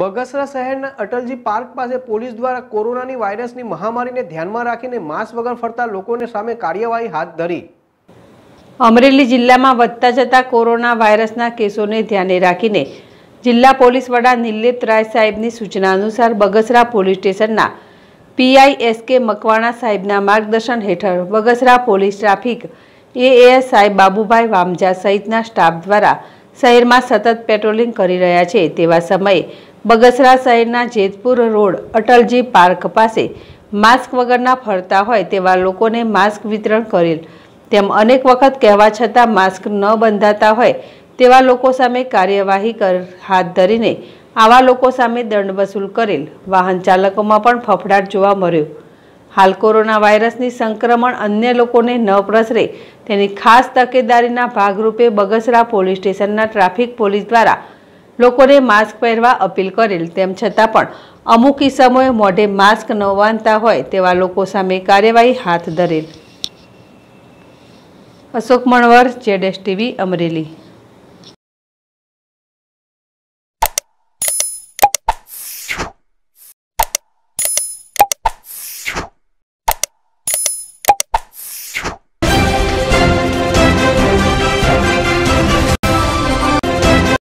બગસરા શહેરના અટલજી પાર્ક પાસે પોલીસ દ્વારા કોરોનાની વાયરસની મહામારીને ધ્યાનમાં રાખીને માસ્ક વગર ફરતા લોકોને સામે કાર્યવાહી હાથ ધરી અમરેલી જિલ્લામાં વધતા જતા કોરોના વાયરસના કેસોને ધ્યાને રાખીને જિલ્લા પોલીસ વડા નિર્લિપ્ત રાય સાહેબની સૂચના અનુસાર બગસરા પોલીસ સ્ટેશનના પીઆઈ કે મકવાણા સાહેબના માર્ગદર્શન હેઠળ બગસરા પોલીસ ટ્રાફિક એએસ સાહેબ બાબુભાઈ વામજા સહિતના સ્ટાફ દ્વારા શહેરમાં સતત પેટ્રોલિંગ કરી રહ્યા છે તેવા સમયે બગસરા શહેરના જેતપુર રોડ અટલજી પાર્ક પાસે માસ્ક વગરના ફરતા હોય તેવા લોકોને માસ્ક વિતરણ કરેલ તેમ અનેક વખત કહેવા છતાં માસ્ક ન બંધાતા હોય તેવા લોકો સામે કાર્યવાહી હાથ ધરીને આવા લોકો સામે દંડ વસૂલ કરેલ વાહન ચાલકોમાં પણ ફફડાટ જોવા મળ્યો હાલ કોરોના વાયરસની સંક્રમણ અન્ય લોકોને ન પ્રસરે તેની ખાસ તકેદારીના ભાગરૂપે બગસરા પોલીસ સ્ટેશનના ટ્રાફિક પોલીસ દ્વારા લોકોને માસ્ક પહેરવા અપીલ કરેલ તેમ છતાં પણ અમુક ઇસમોએ મોઢે માસ્ક ન વાંધતા હોય તેવા લોકો સામે કાર્યવાહી હાથ ધરેલ અશોક મણવર જેડ ટીવી અમરેલી